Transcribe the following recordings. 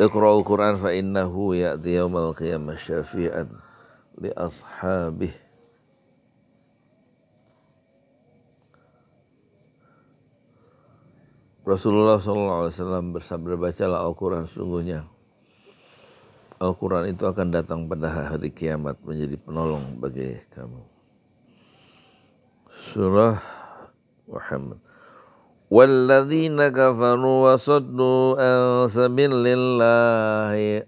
Iqra'ul Qur'an fa innahu ya'ti al qiyamah syafi'an li ashabih. Rasulullah SAW bersabda bacalah Al-Quran sungguhnya Al-Quran itu akan datang pada hari kiamat menjadi penolong bagi kamu. Surah Muhammad والذين كفروا وصدوا عن سبيل الله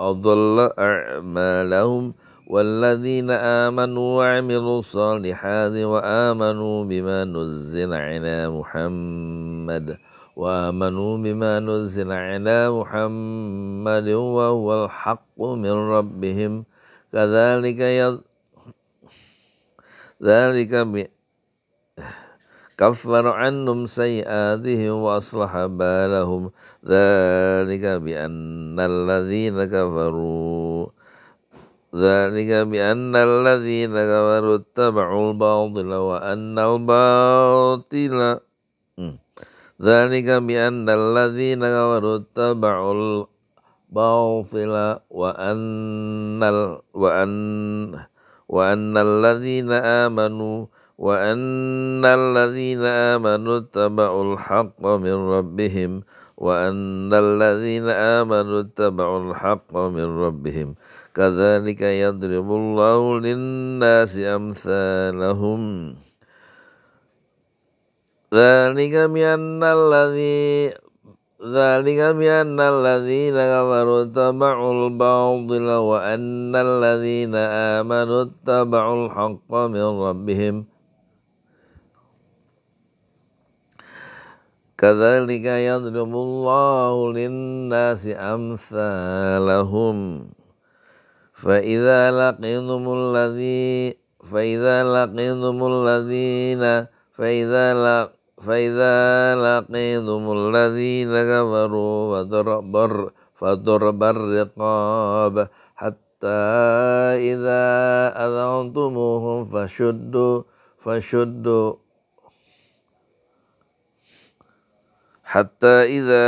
أضل أعمالهم والذين آمنوا وعملوا الصالحات وآمنوا بما نزل على محمد وآمنوا بما نزل على محمد وهو الحق من ربهم كذلك يد ذلك كفر عنهم سيئاتهم وأصلح بالهم ذلك بأن الذين كفروا ذلك بأن الذين كفروا اتبعوا الباطل وأن الباطل ذلك بأن الذين كفروا اتبعوا الباطل وأن وأن وأن الذين آمنوا وأن الذين آمنوا اتبعوا الحق من ربهم وأن الذين آمنوا اتبعوا الحق من ربهم كذلك يضرب الله للناس أمثالهم ذلك بأن الذي ذلك بأن الذين كفروا اتبعوا الباطل وأن الذين آمنوا اتبعوا الحق من ربهم Kadzalika yadrubullahu lin-nasi amsalahum Fa idza laqidhumul ladzi fa idza laqidhumul ladzina fa idza la fa idza laqidhumul ladzi lagawru wa darabar fa darabar riqab hatta idza adantumuhum fashuddu fashuddu حتى إذا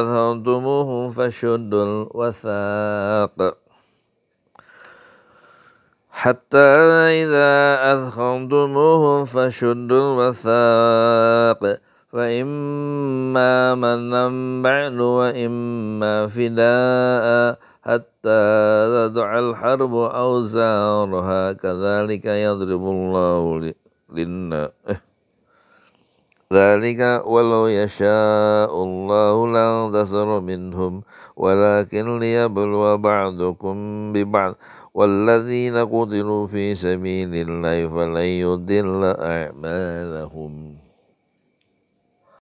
أذهبتموه فشدوا الوثاق حتى إذا أذخمتموه فشدوا الوثاق فإما منا بعد وإما فداء حتى تدع الحرب أوزارها كذلك يضرب الله للناس ذلك ولو يشاء الله لانتصر منهم ولكن ليبلو بعضكم ببعض والذين قتلوا في سبيل الله فلن يضل أعمالهم